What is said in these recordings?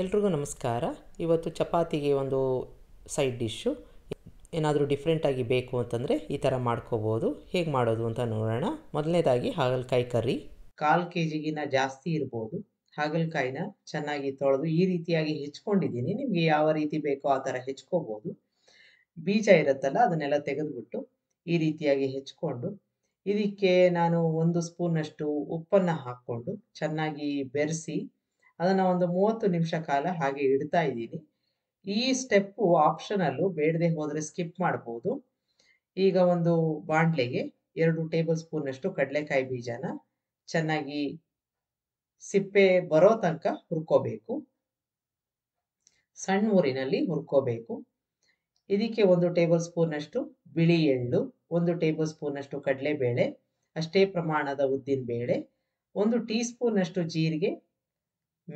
ಎಲ್ರಿಗೂ ನಮಸ್ಕಾರ ಇವತ್ತು ಚಪಾತಿಗೆ ಒಂದು ಸೈಡ್ ಡಿಶ್ಶು ಏನಾದರೂ ಡಿಫ್ರೆಂಟಾಗಿ ಬೇಕು ಅಂತಂದರೆ ಈ ಥರ ಮಾಡ್ಕೋಬೋದು ಹೇಗೆ ಮಾಡೋದು ಅಂತ ನೋಡೋಣ ಮೊದಲನೇದಾಗಿ ಹಾಗಲಕಾಯಿ ಕರಿ ಕಾಲು ಕೆ ಜಿಗಿನ ಜಾಸ್ತಿ ಇರ್ಬೋದು ಹಾಗಲಕಾಯಿನ ಚೆನ್ನಾಗಿ ತೊಳೆದು ಈ ರೀತಿಯಾಗಿ ಹೆಚ್ಕೊಂಡಿದ್ದೀನಿ ನಿಮಗೆ ಯಾವ ರೀತಿ ಬೇಕೋ ಆ ಥರ ಹೆಚ್ಕೋಬೋದು ಬೀಜ ಇರುತ್ತಲ್ಲ ಅದನ್ನೆಲ್ಲ ತೆಗೆದುಬಿಟ್ಟು ಈ ರೀತಿಯಾಗಿ ಹೆಚ್ಕೊಂಡು ಇದಕ್ಕೆ ನಾನು ಒಂದು ಸ್ಪೂನಷ್ಟು ಉಪ್ಪನ್ನು ಹಾಕ್ಕೊಂಡು ಚೆನ್ನಾಗಿ ಬೆರೆಸಿ ಅದನ್ನು ಒಂದು ಮೂವತ್ತು ನಿಮಿಷ ಕಾಲ ಹಾಗೆ ಇಡ್ತಾ ಇದ್ದೀನಿ ಈ ಸ್ಟೆಪ್ಪು ಆಪ್ಷನಲ್ಲು ಬೇಡದೆ ಹೋದರೆ ಸ್ಕಿಪ್ ಮಾಡ್ಬೋದು ಈಗ ಒಂದು ಬಾಂಡ್ಲೆಗೆ ಎರಡು ಟೇಬಲ್ ಸ್ಪೂನಷ್ಟು ಕಡಲೆಕಾಯಿ ಬೀಜನ ಚೆನ್ನಾಗಿ ಸಿಪ್ಪೆ ಬರೋ ತನಕ ಹುರ್ಕೋಬೇಕು ಸಣ್ಣ ಊರಿನಲ್ಲಿ ಹುರ್ಕೋಬೇಕು ಇದಕ್ಕೆ ಒಂದು ಟೇಬಲ್ ಸ್ಪೂನಷ್ಟು ಬಿಳಿ ಎಳ್ಳು ಒಂದು ಟೇಬಲ್ ಸ್ಪೂನಷ್ಟು ಕಡಲೆಬೇಳೆ ಅಷ್ಟೇ ಪ್ರಮಾಣದ ಉದ್ದಿನ ಬೇಳೆ ಒಂದು ಟೀ ಸ್ಪೂನಷ್ಟು ಜೀರಿಗೆ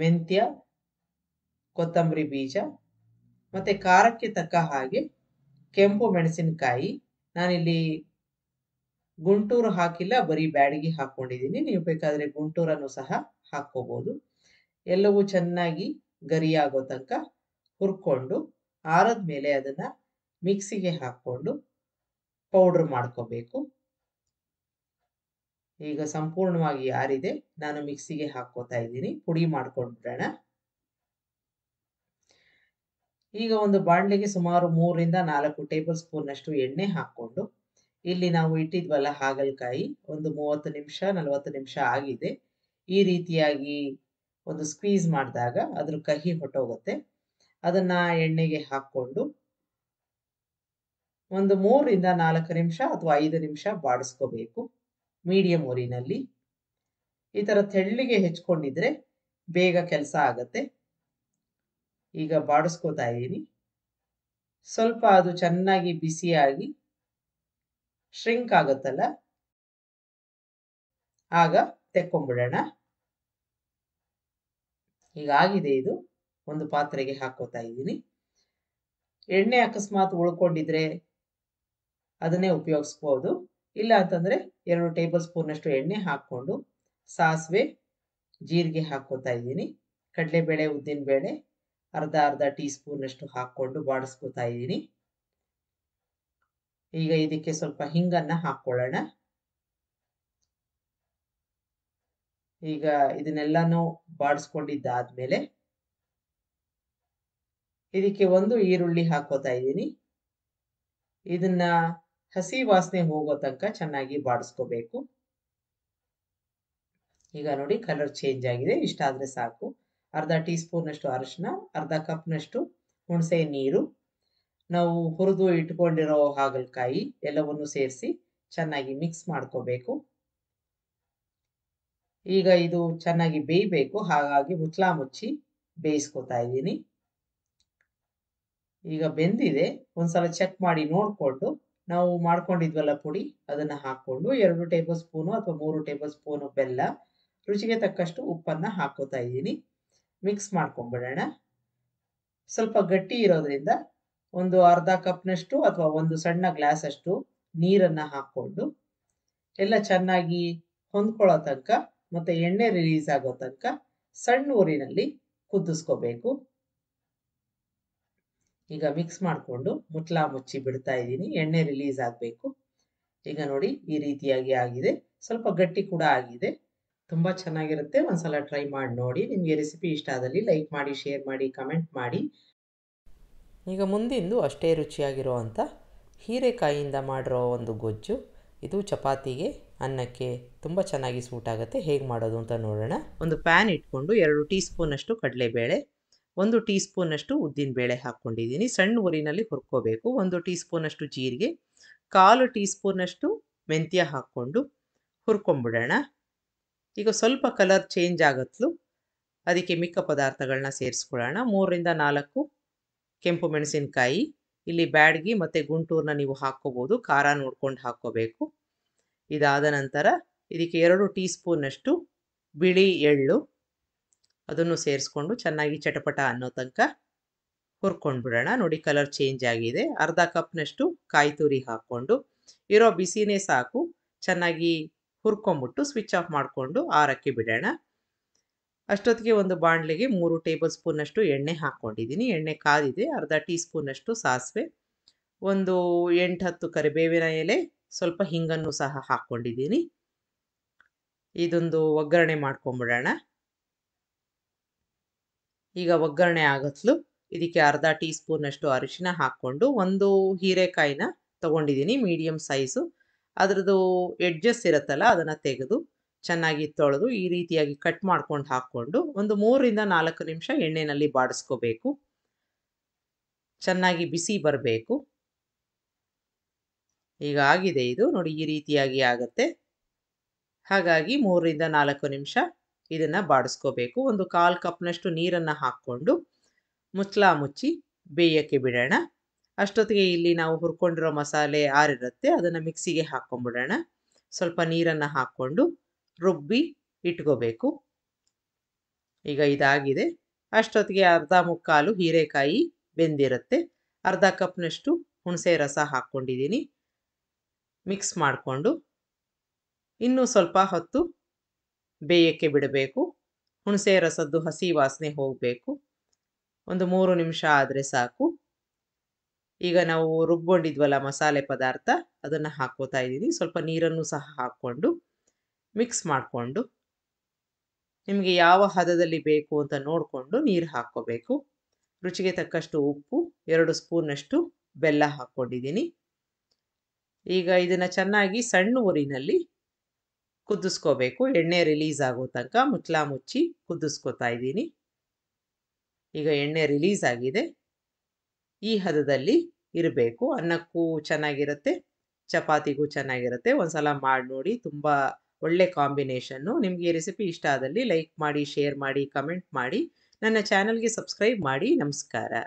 ಮೆಂತ್ಯ ಕೊತ್ತಂಬರಿ ಬೀಜ ಮತ್ತು ಖಾರಕ್ಕೆ ತಕ್ಕ ಹಾಗೆ ಕೆಂಪು ಮೆಣಸಿನಕಾಯಿ ನಾನಿಲ್ಲಿ ಗುಂಟೂರು ಹಾಕಿಲ್ಲ ಬರೀ ಬ್ಯಾಡಿಗೆ ಹಾಕ್ಕೊಂಡಿದ್ದೀನಿ ನೀವು ಬೇಕಾದರೆ ಗುಂಟೂರನ್ನು ಸಹ ಹಾಕ್ಕೋಬೋದು ಎಲ್ಲವೂ ಚೆನ್ನಾಗಿ ಗರಿಯಾಗೋ ತನಕ ಹುರ್ಕೊಂಡು ಆರದ್ಮೇಲೆ ಮೇಲೆ ಅದನ್ನು ಮಿಕ್ಸಿಗೆ ಹಾಕ್ಕೊಂಡು ಪೌಡ್ರ್ ಮಾಡ್ಕೋಬೇಕು ಈಗ ಸಂಪೂರ್ಣವಾಗಿ ಯಾರಿದೆ ನಾನು ಮಿಕ್ಸಿಗೆ ಹಾಕೋತಾ ಇದ್ದೀನಿ ಪುಡಿ ಮಾಡ್ಕೊಂಡ್ಬಿಡೋಣ ಈಗ ಒಂದು ಬಾಣಲೆಗೆ ಸುಮಾರು ಮೂರರಿಂದ ನಾಲ್ಕು ಟೇಬಲ್ ಸ್ಪೂನ್ನಷ್ಟು ಎಣ್ಣೆ ಹಾಕ್ಕೊಂಡು ಇಲ್ಲಿ ನಾವು ಇಟ್ಟಿದ್ವಲ್ಲ ಹಾಗಲಕಾಯಿ ಒಂದು ಮೂವತ್ತು ನಿಮಿಷ ನಲವತ್ತು ನಿಮಿಷ ಆಗಿದೆ ಈ ರೀತಿಯಾಗಿ ಒಂದು ಸ್ಕ್ವೀಸ್ ಮಾಡಿದಾಗ ಅದ್ರ ಕಹಿ ಹೊಟ್ಟೋಗುತ್ತೆ ಅದನ್ನ ಎಣ್ಣೆಗೆ ಹಾಕೊಂಡು ಒಂದು ಮೂರರಿಂದ ನಾಲ್ಕು ನಿಮಿಷ ಅಥವಾ ಐದು ನಿಮಿಷ ಬಾಡಿಸ್ಕೋಬೇಕು ಮೀಡಿಯಂ ಉರಿನಲ್ಲಿ ಈ ಥರ ತೆಳ್ಳಿಗೆ ಹೆಚ್ಕೊಂಡಿದ್ರೆ ಬೇಗ ಕೆಲಸ ಆಗತ್ತೆ ಈಗ ಬಾಡಿಸ್ಕೋತಾ ಇದ್ದೀನಿ ಸ್ವಲ್ಪ ಅದು ಚೆನ್ನಾಗಿ ಬಿಸಿಯಾಗಿ ಶ್ರಿಂಕ್ ಆಗುತ್ತಲ್ಲ ಆಗ ತೆಕ್ಕೊಂಬಿಡೋಣ ಈಗ ಆಗಿದೆ ಇದು ಒಂದು ಪಾತ್ರೆಗೆ ಹಾಕೋತಾ ಇದ್ದೀನಿ ಎಣ್ಣೆ ಅಕಸ್ಮಾತ್ ಉಳ್ಕೊಂಡಿದ್ರೆ ಅದನ್ನೇ ಉಪಯೋಗಿಸ್ಬೋದು ಇಲ್ಲ ಅಂತಂದ್ರೆ ಎರಡು ಟೇಬಲ್ ಸ್ಪೂನಷ್ಟು ಎಣ್ಣೆ ಹಾಕ್ಕೊಂಡು ಸಾಸಿವೆ ಜೀರಿಗೆ ಹಾಕೋತಾ ಇದ್ದೀನಿ ಕಡಲೆಬೇಳೆ ಉದ್ದಿನಬೇಳೆ ಅರ್ಧ ಅರ್ಧ ಟೀ ಸ್ಪೂನಷ್ಟು ಹಾಕ್ಕೊಂಡು ಬಾಡಿಸ್ಕೋತಾ ಇದ್ದೀನಿ ಈಗ ಇದಕ್ಕೆ ಸ್ವಲ್ಪ ಹಿಂಗನ್ನ ಹಾಕೊಳ್ಳೋಣ ಈಗ ಇದನ್ನೆಲ್ಲನೂ ಬಾಡಿಸ್ಕೊಂಡಿದ್ದಾದ್ಮೇಲೆ ಇದಕ್ಕೆ ಒಂದು ಈರುಳ್ಳಿ ಹಾಕೋತಾ ಇದ್ದೀನಿ ಇದನ್ನ ಹಸಿ ವಾಸನೆ ಹೋಗೋ ತನಕ ಚೆನ್ನಾಗಿ ಬಾಡಿಸ್ಕೋಬೇಕು ಈಗ ನೋಡಿ ಕಲರ್ ಚೇಂಜ್ ಆಗಿದೆ ಇಷ್ಟಾದರೆ ಸಾಕು ಅರ್ಧ ಟೀ ಸ್ಪೂನಷ್ಟು ಅರಶಿನ ಅರ್ಧ ಕಪ್ನಷ್ಟು ಹುಣಸೆ ನೀರು ನಾವು ಹುರಿದು ಇಟ್ಕೊಂಡಿರೋ ಹಾಗಲಕಾಯಿ ಎಲ್ಲವನ್ನು ಸೇರಿಸಿ ಚೆನ್ನಾಗಿ ಮಿಕ್ಸ್ ಮಾಡ್ಕೋಬೇಕು ಈಗ ಇದು ಚೆನ್ನಾಗಿ ಬೇಯಬೇಕು ಹಾಗಾಗಿ ಮುಚ್ಚಲ ಮುಚ್ಚಿ ಬೇಯಿಸ್ಕೊತಾ ಇದ್ದೀನಿ ಈಗ ಬೆಂದಿದೆ ಒಂದ್ಸಲ ಚೆಕ್ ಮಾಡಿ ನೋಡಿಕೊಂಡು ನಾವು ಮಾಡ್ಕೊಂಡಿದ್ವಲ್ಲ ಪುಡಿ ಅದನ್ನು ಹಾಕ್ಕೊಂಡು ಎರಡು ಟೇಬಲ್ ಸ್ಪೂನು ಅಥವಾ ಮೂರು ಟೇಬಲ್ ಸ್ಪೂನು ಬೆಲ್ಲ ರುಚಿಗೆ ತಕ್ಕಷ್ಟು ಉಪ್ಪನ್ನು ಹಾಕೋತಾ ಇದ್ದೀನಿ ಮಿಕ್ಸ್ ಮಾಡ್ಕೊಂಬಿಡೋಣ ಸ್ವಲ್ಪ ಗಟ್ಟಿ ಇರೋದ್ರಿಂದ ಒಂದು ಅರ್ಧ ಕಪ್ನಷ್ಟು ಅಥವಾ ಒಂದು ಸಣ್ಣ ಗ್ಲಾಸ್ ಅಷ್ಟು ನೀರನ್ನು ಹಾಕ್ಕೊಂಡು ಎಲ್ಲ ಚೆನ್ನಾಗಿ ಹೊಂದ್ಕೊಳ್ಳೋ ತನಕ ಮತ್ತೆ ಎಣ್ಣೆ ರಿಲೀಸ್ ಆಗೋ ತನಕ ಸಣ್ಣ ಊರಿನಲ್ಲಿ ಕುದಿಸ್ಕೋಬೇಕು ಈಗ ಮಿಕ್ಸ್ ಮಾಡಿಕೊಂಡು ಮುಟ್ಲ ಮುಚ್ಚಿ ಬಿಡ್ತಾ ಇದ್ದೀನಿ ಎಣ್ಣೆ ರಿಲೀಸ್ ಆಗಬೇಕು ಈಗ ನೋಡಿ ಈ ರೀತಿಯಾಗಿ ಆಗಿದೆ ಸ್ವಲ್ಪ ಗಟ್ಟಿ ಕೂಡ ಆಗಿದೆ ತುಂಬ ಚೆನ್ನಾಗಿರುತ್ತೆ ಒಂದ್ಸಲ ಟ್ರೈ ಮಾಡಿ ನೋಡಿ ನಿಮಗೆ ರೆಸಿಪಿ ಇಷ್ಟ ಆದಲ್ಲಿ ಲೈಕ್ ಮಾಡಿ ಶೇರ್ ಮಾಡಿ ಕಮೆಂಟ್ ಮಾಡಿ ಈಗ ಮುಂದಿಂದು ಅಷ್ಟೇ ರುಚಿಯಾಗಿರುವಂಥ ಹೀರೆಕಾಯಿಯಿಂದ ಮಾಡಿರೋ ಒಂದು ಗೊಜ್ಜು ಇದು ಚಪಾತಿಗೆ ಅನ್ನಕ್ಕೆ ತುಂಬ ಚೆನ್ನಾಗಿ ಸೂಟ್ ಆಗುತ್ತೆ ಹೇಗೆ ಮಾಡೋದು ಅಂತ ನೋಡೋಣ ಒಂದು ಪ್ಯಾನ್ ಇಟ್ಕೊಂಡು ಎರಡು ಟೀ ಸ್ಪೂನಷ್ಟು ಕಡಲೆಬೇಳೆ ಒಂದು ಟೀ ಸ್ಪೂನಷ್ಟು ಬೇಳೆ ಹಾಕ್ಕೊಂಡಿದ್ದೀನಿ ಸಣ್ಣ ಉರಿನಲ್ಲಿ ಹುರ್ಕೋಬೇಕು ಒಂದು ಟೀ ಸ್ಪೂನಷ್ಟು ಜೀರಿಗೆ ಕಾಲು ಟೀ ಸ್ಪೂನಷ್ಟು ಮೆಂತ್ಯ ಹಾಕ್ಕೊಂಡು ಹುರ್ಕೊಂಬಿಡೋಣ ಈಗ ಸ್ವಲ್ಪ ಕಲರ್ ಚೇಂಜ್ ಆಗತ್ಲು ಅದಕ್ಕೆ ಮಿಕ್ಕ ಪದಾರ್ಥಗಳನ್ನ ಸೇರಿಸ್ಕೊಳ್ಳೋಣ ಮೂರರಿಂದ ನಾಲ್ಕು ಕೆಂಪು ಮೆಣಸಿನಕಾಯಿ ಇಲ್ಲಿ ಬ್ಯಾಡ್ಗಿ ಮತ್ತು ಗುಂಟೂರನ್ನ ನೀವು ಹಾಕ್ಕೋಬೋದು ಖಾರ ನೋಡ್ಕೊಂಡು ಹಾಕ್ಕೋಬೇಕು ಇದಾದ ನಂತರ ಇದಕ್ಕೆ ಎರಡು ಟೀ ಸ್ಪೂನಷ್ಟು ಬಿಳಿ ಎಳ್ಳು ಅದನ್ನು ಸೇರಿಸ್ಕೊಂಡು ಚೆನ್ನಾಗಿ ಚಟಪಟ ಅನ್ನೋ ತನಕ ಹುರ್ಕೊಂಡು ಬಿಡೋಣ ನೋಡಿ ಕಲರ್ ಚೇಂಜ್ ಆಗಿದೆ ಅರ್ಧ ಕಪ್ನಷ್ಟು ಕಾಯಿ ತುರಿ ಹಾಕ್ಕೊಂಡು ಇರೋ ಬಿಸಿನೇ ಸಾಕು ಚೆನ್ನಾಗಿ ಹುರ್ಕೊಂಬಿಟ್ಟು ಸ್ವಿಚ್ ಆಫ್ ಮಾಡಿಕೊಂಡು ಆರಕ್ಕೆ ಬಿಡೋಣ ಅಷ್ಟೊತ್ತಿಗೆ ಒಂದು ಬಾಣಲೆಗೆ ಮೂರು ಟೇಬಲ್ ಸ್ಪೂನಷ್ಟು ಎಣ್ಣೆ ಹಾಕ್ಕೊಂಡಿದ್ದೀನಿ ಎಣ್ಣೆ ಕಾದಿದೆ ಅರ್ಧ ಟೀ ಸ್ಪೂನಷ್ಟು ಸಾಸಿವೆ ಒಂದು ಎಂಟು ಹತ್ತು ಕರಿಬೇವಿನ ಎಲೆ ಸ್ವಲ್ಪ ಹಿಂಗನ್ನು ಸಹ ಹಾಕ್ಕೊಂಡಿದ್ದೀನಿ ಇದೊಂದು ಒಗ್ಗರಣೆ ಮಾಡ್ಕೊಂಬಿಡೋಣ ಈಗ ಒಗ್ಗರಣೆ ಆಗತ್ಲು ಇದಕ್ಕೆ ಅರ್ಧ ಟೀ ಸ್ಪೂನಷ್ಟು ಅರಿಶಿನ ಹಾಕ್ಕೊಂಡು ಒಂದು ಹೀರೆಕಾಯಿನ ತಗೊಂಡಿದ್ದೀನಿ ಮೀಡಿಯಮ್ ಸೈಜು ಅದರದ್ದು ಎಡ್ಜಸ್ ಇರುತ್ತಲ್ಲ ಅದನ್ನು ತೆಗೆದು ಚೆನ್ನಾಗಿ ತೊಳೆದು ಈ ರೀತಿಯಾಗಿ ಕಟ್ ಮಾಡ್ಕೊಂಡು ಹಾಕ್ಕೊಂಡು ಒಂದು ಮೂರರಿಂದ ನಾಲ್ಕು ನಿಮಿಷ ಎಣ್ಣೆಯಲ್ಲಿ ಬಾಡಿಸ್ಕೋಬೇಕು ಚೆನ್ನಾಗಿ ಬಿಸಿ ಬರಬೇಕು ಈಗ ಆಗಿದೆ ಇದು ನೋಡಿ ಈ ರೀತಿಯಾಗಿ ಆಗುತ್ತೆ ಹಾಗಾಗಿ ಮೂರರಿಂದ ನಾಲ್ಕು ನಿಮಿಷ ಇದನ್ನು ಬಾಡಿಸ್ಕೋಬೇಕು ಒಂದು ಕಾಲು ಕಪ್ನಷ್ಟು ನೀರನ್ನು ಹಾಕ್ಕೊಂಡು ಮುಚ್ಚಲ ಮುಚ್ಚಿ ಬೇಯೋಕ್ಕೆ ಬಿಡೋಣ ಅಷ್ಟೊತ್ತಿಗೆ ಇಲ್ಲಿ ನಾವು ಹುರ್ಕೊಂಡಿರೋ ಮಸಾಲೆ ಆರಿರುತ್ತೆ ಅದನ್ನು ಮಿಕ್ಸಿಗೆ ಹಾಕ್ಕೊಂಬಿಡೋಣ ಸ್ವಲ್ಪ ನೀರನ್ನು ಹಾಕ್ಕೊಂಡು ರುಬ್ಬಿ ಇಟ್ಕೋಬೇಕು ಈಗ ಇದಾಗಿದೆ ಅಷ್ಟೊತ್ತಿಗೆ ಅರ್ಧ ಮುಕ್ಕಾಲು ಹೀರೆಕಾಯಿ ಬೆಂದಿರುತ್ತೆ ಅರ್ಧ ಕಪ್ನಷ್ಟು ಹುಣಸೆ ರಸ ಹಾಕ್ಕೊಂಡಿದ್ದೀನಿ ಮಿಕ್ಸ್ ಮಾಡಿಕೊಂಡು ಇನ್ನೂ ಸ್ವಲ್ಪ ಹೊತ್ತು ಬೇಯಕ್ಕೆ ಬಿಡಬೇಕು ಹುಣಸೆ ರಸದ್ದು ಹಸಿ ವಾಸನೆ ಹೋಗಬೇಕು ಒಂದು ಮೂರು ನಿಮಿಷ ಆದರೆ ಸಾಕು ಈಗ ನಾವು ರುಬ್ಬೊಂಡಿದ್ವಲ್ಲ ಮಸಾಲೆ ಪದಾರ್ಥ ಅದನ್ನು ಹಾಕೋತಾ ಇದ್ದೀನಿ ಸ್ವಲ್ಪ ನೀರನ್ನು ಸಹ ಹಾಕ್ಕೊಂಡು ಮಿಕ್ಸ್ ಮಾಡಿಕೊಂಡು ನಿಮಗೆ ಯಾವ ಹದದಲ್ಲಿ ಬೇಕು ಅಂತ ನೋಡಿಕೊಂಡು ನೀರು ಹಾಕ್ಕೋಬೇಕು ರುಚಿಗೆ ತಕ್ಕಷ್ಟು ಉಪ್ಪು ಎರಡು ಸ್ಪೂನಷ್ಟು ಬೆಲ್ಲ ಹಾಕ್ಕೊಂಡಿದ್ದೀನಿ ಈಗ ಇದನ್ನು ಚೆನ್ನಾಗಿ ಸಣ್ಣ ಊರಿನಲ್ಲಿ ಕುದಿಸ್ಕೋಬೇಕು ಎಣ್ಣೆ ರಿಲೀಸ್ ಆಗೋ ತನಕ ಮುಚ್ಚಲ ಮುಚ್ಚಿ ಕುದಿಸ್ಕೋತಾ ಇದ್ದೀನಿ ಈಗ ಎಣ್ಣೆ ರಿಲೀಸ್ ಆಗಿದೆ ಈ ಹದದಲ್ಲಿ ಇರಬೇಕು ಅನ್ನಕ್ಕೂ ಚೆನ್ನಾಗಿರುತ್ತೆ ಚಪಾತಿಗೂ ಚೆನ್ನಾಗಿರುತ್ತೆ ಸಲ ಮಾಡಿ ನೋಡಿ ತುಂಬ ಒಳ್ಳೆ ಕಾಂಬಿನೇಷನ್ನು ನಿಮಗೆ ಈ ರೆಸಿಪಿ ಇಷ್ಟ ಆದಲ್ಲಿ ಲೈಕ್ ಮಾಡಿ ಶೇರ್ ಮಾಡಿ ಕಮೆಂಟ್ ಮಾಡಿ ನನ್ನ ಚಾನಲ್ಗೆ ಸಬ್ಸ್ಕ್ರೈಬ್ ಮಾಡಿ ನಮಸ್ಕಾರ